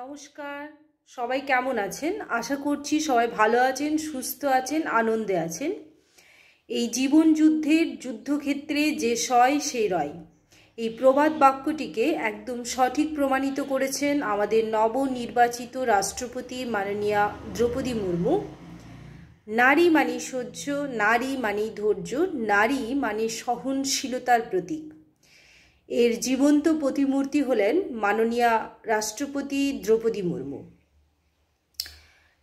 নমস্কার সবাই কেমন আছেন আশা করছি সবাই ভালো আছেন সুস্থ আছেন আনন্দে আছেন এই জীবন যুদ্ধের যুদ্ধক্ষেত্রে যে সয় সে রয় এই প্রবাদ বাক্যটিকে একদম সঠিক প্রমাণিত করেছেন আমাদের নবনির্বাচিত রাষ্ট্রপতি মাননীয়া দ্রৌপদী মুর্মু নারী মানে সহ্য নারী মানে ধৈর্য নারী মানে সহনশীলতার প্রতীক এর জীবন্ত প্রতিমূর্তি হলেন মাননীয়া রাষ্ট্রপতি দ্রৌপদী মুর্মু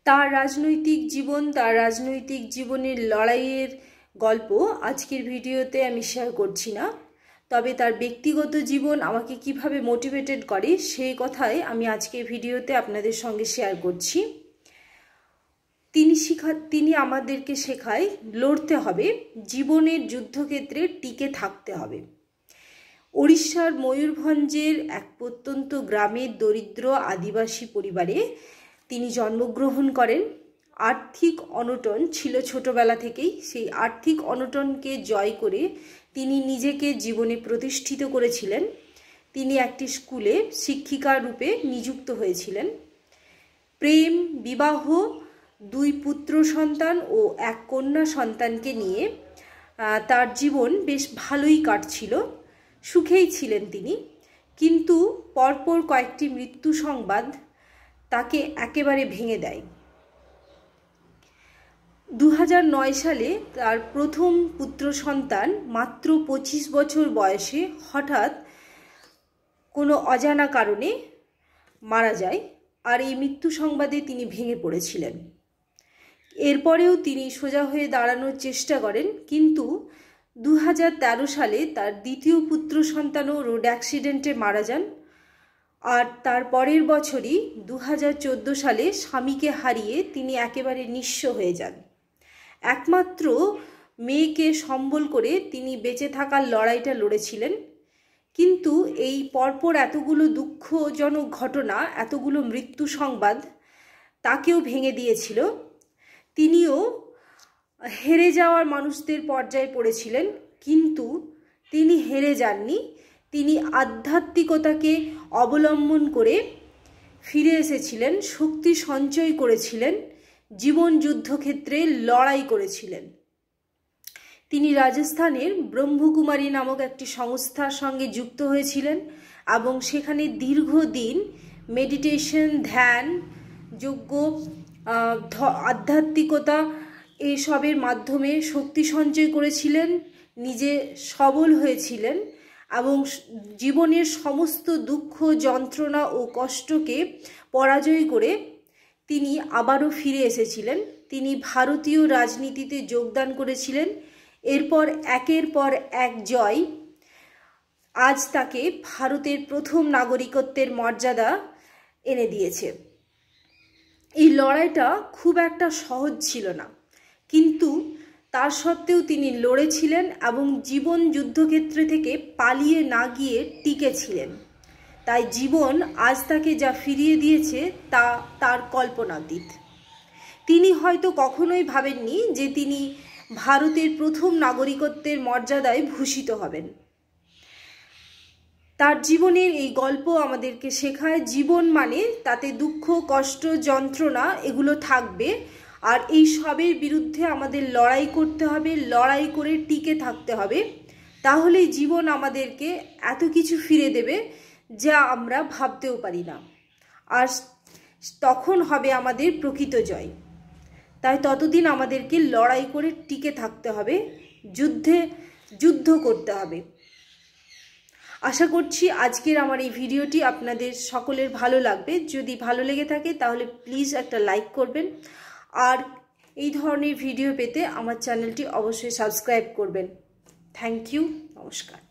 তার রাজনৈতিক জীবন তার রাজনৈতিক জীবনের লড়াইয়ের গল্প আজকের ভিডিওতে আমি শেয়ার করছি না তবে তার ব্যক্তিগত জীবন আমাকে কিভাবে মোটিভেটেড করে সেই কথাই আমি আজকের ভিডিওতে আপনাদের সঙ্গে শেয়ার করছি তিনি শিখা তিনি আমাদেরকে শেখায় লড়তে হবে জীবনের যুদ্ধক্ষেত্রে টিকে থাকতে হবে উড়িষ্যার ময়ূরভঞ্জের এক প্রত্যন্ত গ্রামের দরিদ্র আদিবাসী পরিবারে তিনি জন্মগ্রহণ করেন আর্থিক অনটন ছিল ছোটবেলা থেকেই সেই আর্থিক অনটনকে জয় করে তিনি নিজেকে জীবনে প্রতিষ্ঠিত করেছিলেন তিনি একটি স্কুলে শিক্ষিকা রূপে নিযুক্ত হয়েছিলেন প্রেম বিবাহ দুই পুত্র সন্তান ও এক কন্যা সন্তানকে নিয়ে তার জীবন বেশ ভালোই কাটছিল সুখেই ছিলেন তিনি কিন্তু পরপর কয়েকটি মৃত্যু সংবাদ তাকে একেবারে ভেঙে দেয় দু সালে তার প্রথম পুত্র সন্তান মাত্র ২৫ বছর বয়সে হঠাৎ কোনো অজানা কারণে মারা যায় আর এই মৃত্যু সংবাদে তিনি ভেঙে পড়েছিলেন এরপরেও তিনি সোজা হয়ে দাঁড়ানোর চেষ্টা করেন কিন্তু দু সালে তার দ্বিতীয় পুত্র সন্তানও রোড অ্যাক্সিডেন্টে মারা যান আর তার পরের বছরই দু সালে স্বামীকে হারিয়ে তিনি একেবারে নিঃস্ব হয়ে যান একমাত্র মেয়েকে সম্বল করে তিনি বেঁচে থাকার লড়াইটা লড়েছিলেন কিন্তু এই পরপর এতগুলো দুঃখজনক ঘটনা এতগুলো মৃত্যু সংবাদ তাকেও ভেঙে দিয়েছিল তিনিও হেরে যাওয়ার মানুষদের পর্যায়ে পড়েছিলেন কিন্তু তিনি হেরে যাননি তিনি আধ্যাত্মিকতাকে অবলম্বন করে ফিরে এসেছিলেন শক্তি সঞ্চয় করেছিলেন জীবন যুদ্ধক্ষেত্রে লড়াই করেছিলেন তিনি রাজস্থানের ব্রহ্মকুমারী নামক একটি সংস্থার সঙ্গে যুক্ত হয়েছিলেন এবং সেখানে দীর্ঘদিন মেডিটেশন ধ্যান যোগ্য আধ্যাত্মিকতা এইসবের মাধ্যমে শক্তি সঞ্চয় করেছিলেন নিজে সবল হয়েছিলেন এবং জীবনের সমস্ত দুঃখ যন্ত্রণা ও কষ্টকে পরাজয় করে তিনি আবারও ফিরে এসেছিলেন তিনি ভারতীয় রাজনীতিতে যোগদান করেছিলেন এরপর একের পর এক জয় আজ তাকে ভারতের প্রথম নাগরিকত্বের মর্যাদা এনে দিয়েছে এই লড়াইটা খুব একটা সহজ ছিল না কিন্তু তার সত্ত্বেও তিনি লড়েছিলেন এবং জীবন যুদ্ধক্ষেত্রে থেকে পালিয়ে না গিয়ে টিকেছিলেন তাই জীবন আজ তাকে যা ফিরিয়ে দিয়েছে তা তার কল্পনাতীত তিনি হয়তো কখনোই ভাবেননি যে তিনি ভারতের প্রথম নাগরিকত্বের মর্যাদায় ভূষিত হবেন তার জীবনের এই গল্প আমাদেরকে শেখায় জীবন মানে তাতে দুঃখ কষ্ট যন্ত্রণা এগুলো থাকবে আর এই সবের বিরুদ্ধে আমাদের লড়াই করতে হবে লড়াই করে টিকে থাকতে হবে তাহলে জীবন আমাদেরকে এত কিছু ফিরে দেবে যা আমরা ভাবতেও পারি না আর তখন হবে আমাদের প্রকৃত জয় তাই ততদিন আমাদেরকে লড়াই করে টিকে থাকতে হবে যুদ্ধে যুদ্ধ করতে হবে আশা করছি আজকের আমার এই ভিডিওটি আপনাদের সকলের ভালো লাগবে যদি ভালো লেগে থাকে তাহলে প্লিজ একটা লাইক করবেন আর এই ধরনের ভিডিও পেতে আমার চ্যানেলটি অবশ্যই সাবস্ক্রাইব করবেন থ্যাংক ইউ নমস্কার